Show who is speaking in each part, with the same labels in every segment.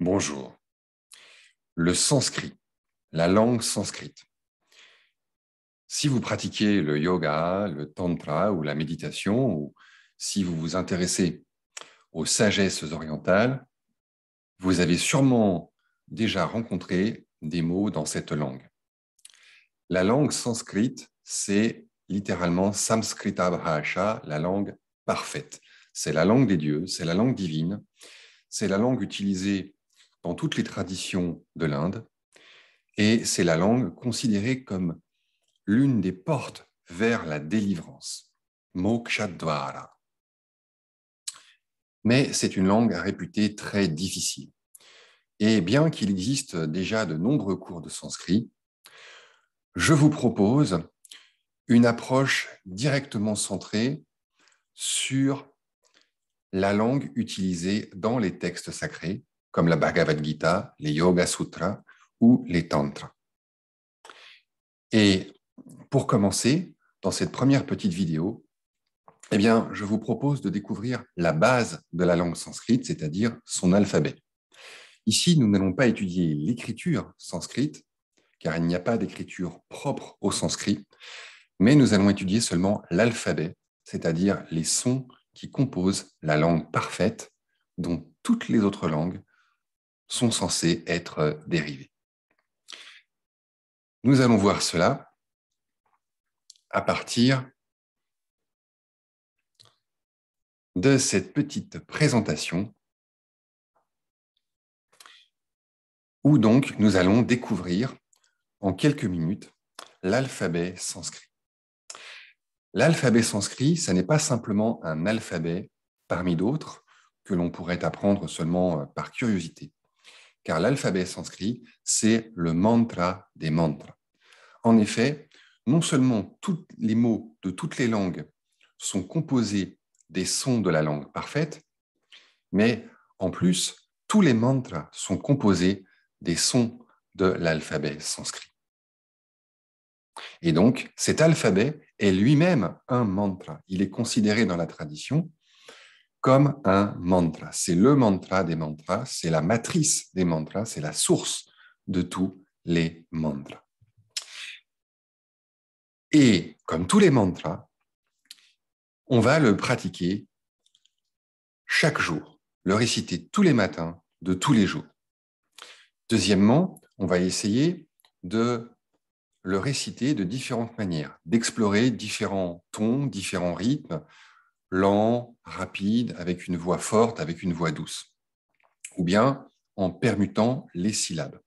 Speaker 1: Bonjour. Le sanskrit, la langue sanscrite. Si vous pratiquez
Speaker 2: le yoga, le tantra ou la méditation, ou si vous vous intéressez aux sagesses orientales, vous avez sûrement déjà rencontré des mots dans cette langue. La langue sanscrite, c'est littéralement Samskrita la langue parfaite. C'est la langue des dieux, c'est la langue divine, c'est la langue utilisée dans toutes les traditions de l'Inde, et c'est la langue considérée comme l'une des portes vers la délivrance, Mokshadvara. Mais c'est une langue réputée très difficile. Et bien qu'il existe déjà de nombreux cours de sanskrit, je vous propose une approche directement centrée sur la langue utilisée dans les textes sacrés, comme la Bhagavad Gita, les Yoga Sutras ou les Tantras. Et pour commencer, dans cette première petite vidéo, eh bien, je vous propose de découvrir la base de la langue sanscrite, c'est-à-dire son alphabet. Ici, nous n'allons pas étudier l'écriture sanscrite, car il n'y a pas d'écriture propre au sanskrit, mais nous allons étudier seulement l'alphabet, c'est-à-dire les sons qui composent la langue parfaite dont toutes les autres langues sont censés être euh, dérivés.
Speaker 1: Nous allons voir cela à partir de cette petite présentation où donc
Speaker 2: nous allons découvrir en quelques minutes l'alphabet sanscrit. L'alphabet sanskrit, ce n'est pas simplement un alphabet parmi d'autres que l'on pourrait apprendre seulement euh, par curiosité car l'alphabet sanskrit, c'est le mantra des mantras. En effet, non seulement tous les mots de toutes les langues sont composés des sons de la langue parfaite, mais en plus, tous les mantras sont composés des sons de l'alphabet sanskrit. Et donc, cet alphabet est lui-même un mantra. Il est considéré dans la tradition comme un mantra. C'est le mantra des mantras, c'est la matrice des mantras, c'est la source de tous les mantras. Et comme tous les mantras, on va le pratiquer chaque jour, le réciter tous les matins de tous les jours. Deuxièmement, on va essayer de le réciter de différentes manières, d'explorer différents tons, différents rythmes, lent, rapide, avec une voix forte, avec une voix douce. Ou bien en permutant les syllabes,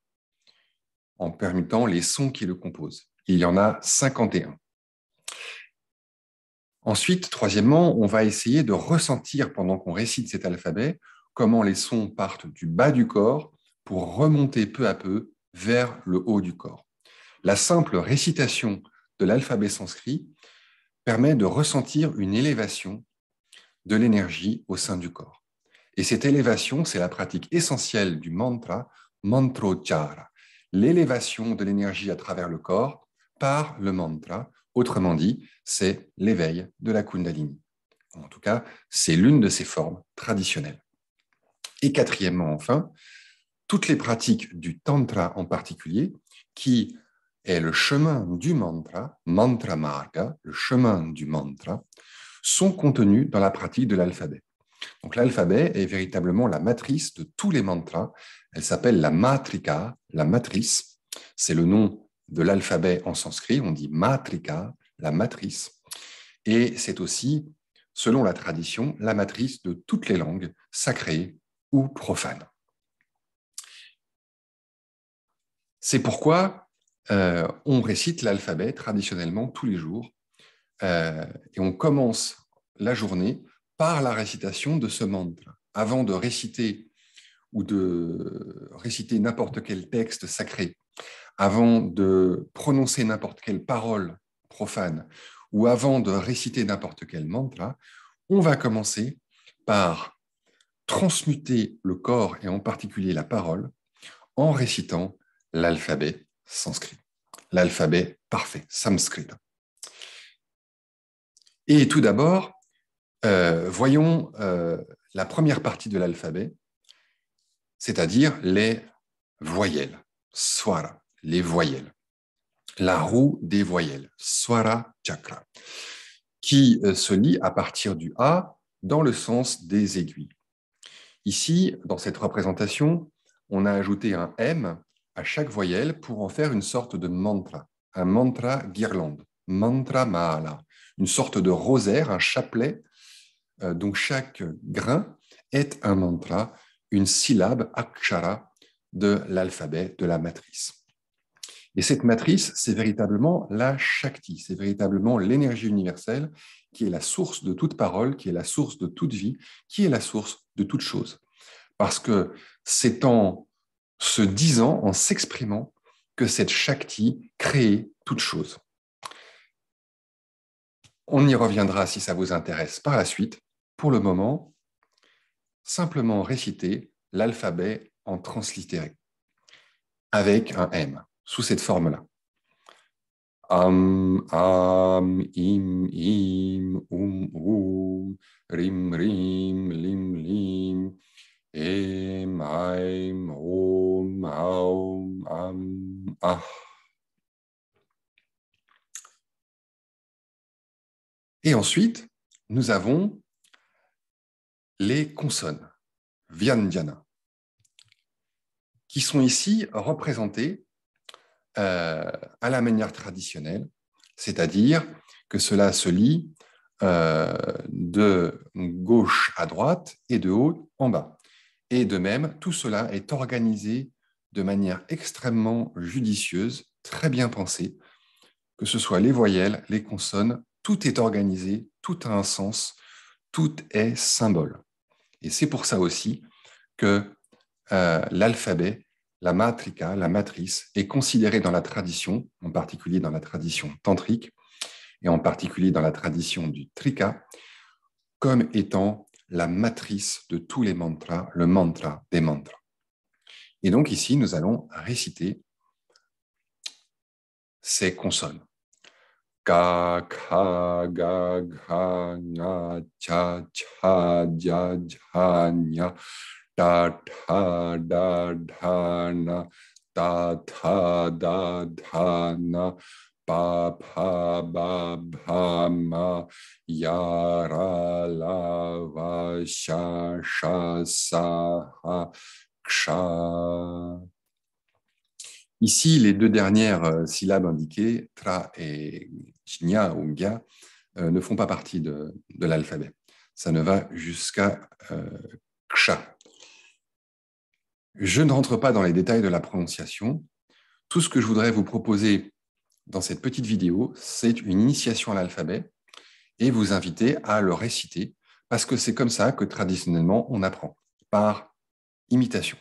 Speaker 2: en permutant les sons qui le composent. Il y en a 51. Ensuite, troisièmement, on va essayer de ressentir pendant qu'on récite cet alphabet comment les sons partent du bas du corps pour remonter peu à peu vers le haut du corps. La simple récitation de l'alphabet sanskrit permet de ressentir une élévation de l'énergie au sein du corps. Et cette élévation, c'est la pratique essentielle du mantra, mantrochara, l'élévation de l'énergie à travers le corps par le mantra. Autrement dit, c'est l'éveil de la kundalini. En tout cas, c'est l'une de ses formes traditionnelles. Et quatrièmement, enfin, toutes les pratiques du tantra en particulier, qui est le chemin du mantra, mantra marga, le chemin du mantra, sont contenus dans la pratique de l'alphabet. Donc l'alphabet est véritablement la matrice de tous les mantras. Elle s'appelle la matrika, la matrice. C'est le nom de l'alphabet en sanskrit. On dit matrika, la matrice. Et c'est aussi, selon la tradition, la matrice de toutes les langues sacrées ou profanes. C'est pourquoi euh, on récite l'alphabet traditionnellement tous les jours euh, et on commence la journée par la récitation de ce mantra. Avant de réciter ou de réciter n'importe quel texte sacré, avant de prononcer n'importe quelle parole profane ou avant de réciter n'importe quel mantra, on va commencer par transmuter le corps et en particulier la parole en récitant l'alphabet sanskrit, l'alphabet parfait, samskrit. Et tout d'abord, euh, voyons euh, la première partie de l'alphabet, c'est-à-dire les voyelles, swara, les voyelles, la roue des voyelles, swara chakra, qui euh, se lit à partir du A dans le sens des aiguilles. Ici, dans cette représentation, on a ajouté un M à chaque voyelle pour en faire une sorte de mantra, un mantra guirlande, mantra mala une sorte de rosaire, un chapelet. Euh, donc chaque grain est un mantra, une syllabe, akshara, de l'alphabet, de la matrice. Et cette matrice, c'est véritablement la Shakti, c'est véritablement l'énergie universelle qui est la source de toute parole, qui est la source de toute vie, qui est la source de toute chose. Parce que c'est en se disant, en s'exprimant, que cette Shakti crée toute chose. On y reviendra si ça vous intéresse par la suite. Pour le moment, simplement réciter l'alphabet en translittéré avec
Speaker 3: un M sous cette forme-là. Am, am, im, im, um, um, rim, rim, lim, lim, em, am,
Speaker 1: ah. Et ensuite, nous avons les
Speaker 2: consonnes, Vyandhyana, qui sont ici représentées euh, à la manière traditionnelle, c'est-à-dire que cela se lit euh, de gauche à droite et de haut en bas. Et de même, tout cela est organisé de manière extrêmement judicieuse, très bien pensée, que ce soit les voyelles, les consonnes, tout est organisé, tout a un sens, tout est symbole. Et c'est pour ça aussi que euh, l'alphabet, la matrica, la matrice, est considérée dans la tradition, en particulier dans la tradition tantrique, et en particulier dans la tradition du trika, comme étant la matrice de tous les mantras, le mantra des mantras. Et donc ici, nous allons réciter
Speaker 3: ces consonnes. ka kha ga gha nga cha cha ja ja nya da tha da dha na da tha da dha na ba pa ba ba ma ya ra la va sha sha sa ha ksha
Speaker 2: Ici, les deux dernières euh, syllabes indiquées, tra et jnya ou euh, ne font pas partie de, l'alphabet. Ça ne va jusqu'à euh, ksha. Je ne rentre pas dans les détails de la prononciation. Tout ce que je voudrais vous proposer dans cette petite vidéo, c'est une initiation à l'alphabet et vous inviter à le réciter parce que c'est comme ça que traditionnellement on
Speaker 1: apprend, par imitation.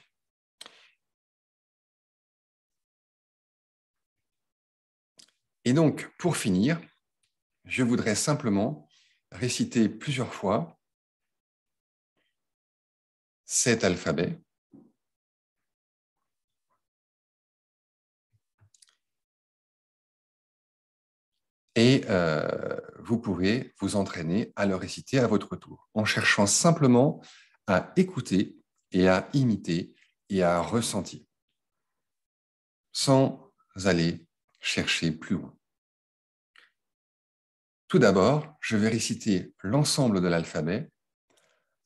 Speaker 1: Et donc, pour finir, je voudrais simplement réciter plusieurs fois cet alphabet. Et euh,
Speaker 2: vous pourrez vous entraîner à le réciter à votre tour, en cherchant simplement à écouter et à imiter et à ressentir, sans aller chercher plus loin. Tout d'abord, je vais réciter l'ensemble de l'alphabet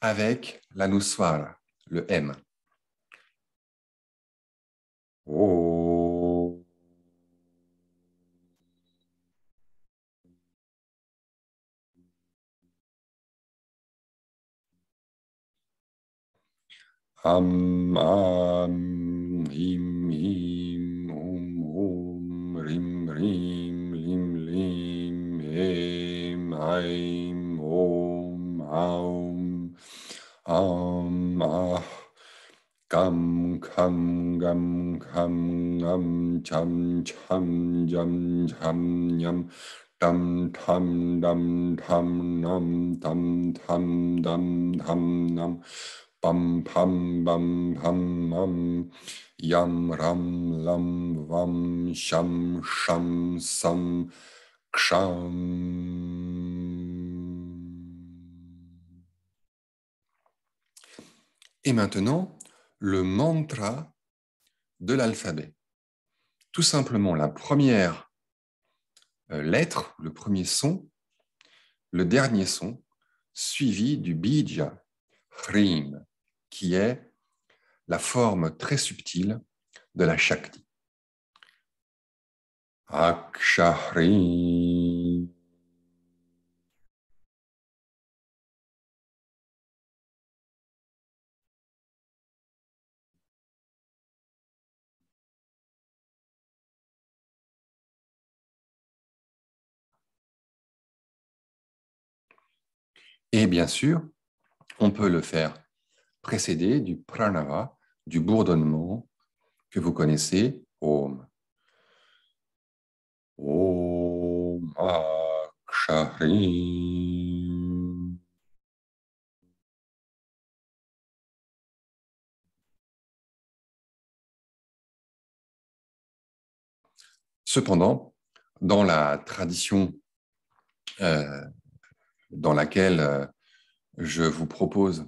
Speaker 2: avec la
Speaker 1: l'anuswara, le M.
Speaker 3: Ham, gam ham, ham, cham cham jam jam, yam, tam dam ham nam tam dam ham nam bam yam ram lam vam sham sham sam
Speaker 2: Et maintenant, le mantra de l'alphabet. Tout simplement la première euh, lettre, le premier son, le dernier son, suivi du bija, hrim, qui est la forme très subtile de la Shakti.
Speaker 1: Akshahrim. Et bien sûr, on peut le faire
Speaker 2: précéder du pranava, du bourdonnement que vous connaissez,
Speaker 1: Om. Cependant, dans la tradition
Speaker 2: euh, dans laquelle euh, je vous propose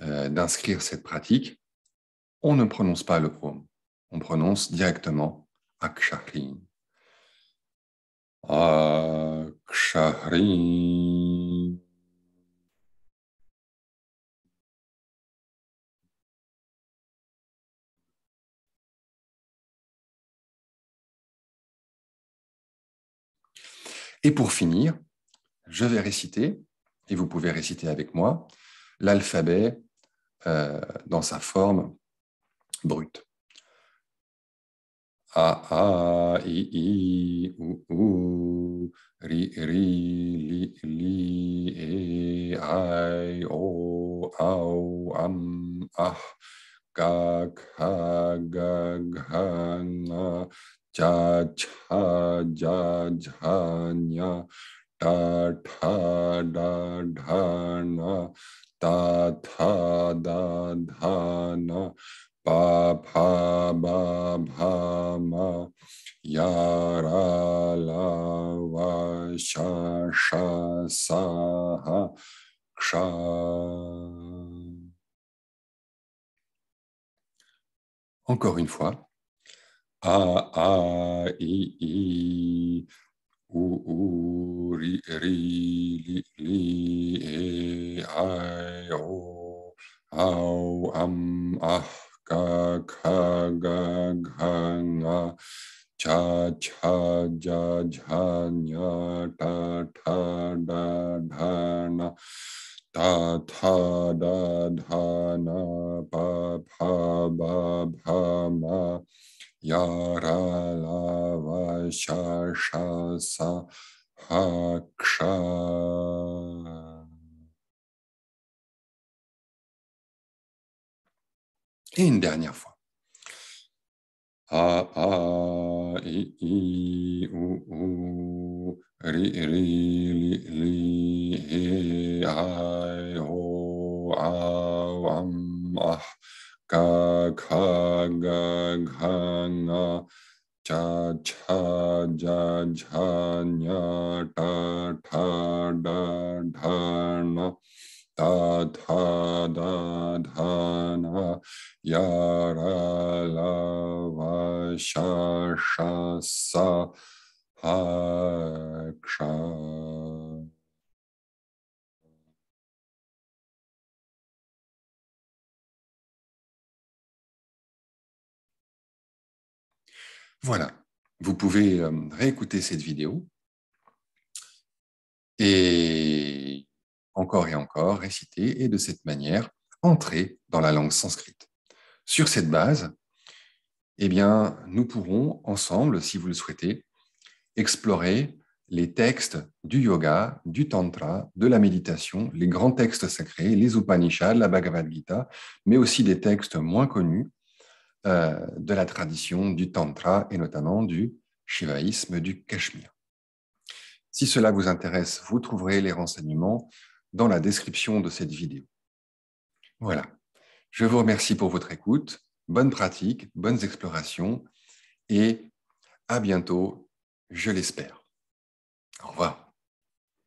Speaker 2: euh, d'inscrire cette pratique, on ne prononce pas le Om. On prononce directement
Speaker 1: Akshahri. Akshahri. Et pour finir, je vais réciter, et vous pouvez réciter avec moi, l'alphabet
Speaker 2: euh, dans sa forme brute.
Speaker 3: A, A, I, I, U, U, Ri, Ri, Li, Li, E, I, O, Au, Am, Ah, Ga, Kha, Ga, Gha, na Cha, Cha, Ja, jha Nya, ta tha da dha na ta tha da dha na pa ba bha ma ya ra la va sha
Speaker 1: sha sa ha ksha Encore une fois. A, A, I, I, U, U. ri
Speaker 3: ri li li e i o au am ah ka kha ga gha nga cha cha ja jha nya ta tha da dha na ta tha da dha na pa pa ba bha ma ya ra la va sha sha sa Paksha.
Speaker 1: Et une dernière fois. A,
Speaker 3: A, I, I, U, U, Ri, Ri, Li, Li, He, I, Ho, Au, Am, Ah, Ka, Ka, Ga, Ga, Na, cha cha ja ja nya ta ta da da na ta ta da da na ya ra la va
Speaker 1: sha sha sa ha ksha Voilà, vous pouvez euh, réécouter cette vidéo
Speaker 2: et encore et encore réciter et de cette manière entrer dans la langue sanscrite. Sur cette base, eh bien, nous pourrons ensemble, si vous le souhaitez, explorer les textes du yoga, du tantra, de la méditation, les grands textes sacrés, les Upanishads, la Bhagavad Gita, mais aussi des textes moins connus euh, de la tradition du Tantra et notamment du shivaïsme du Cachemire. Si cela vous intéresse, vous trouverez les renseignements dans la description de cette vidéo. Voilà. Je vous remercie pour votre écoute. Bonne pratique, bonnes explorations
Speaker 1: et à bientôt, je l'espère. Au revoir.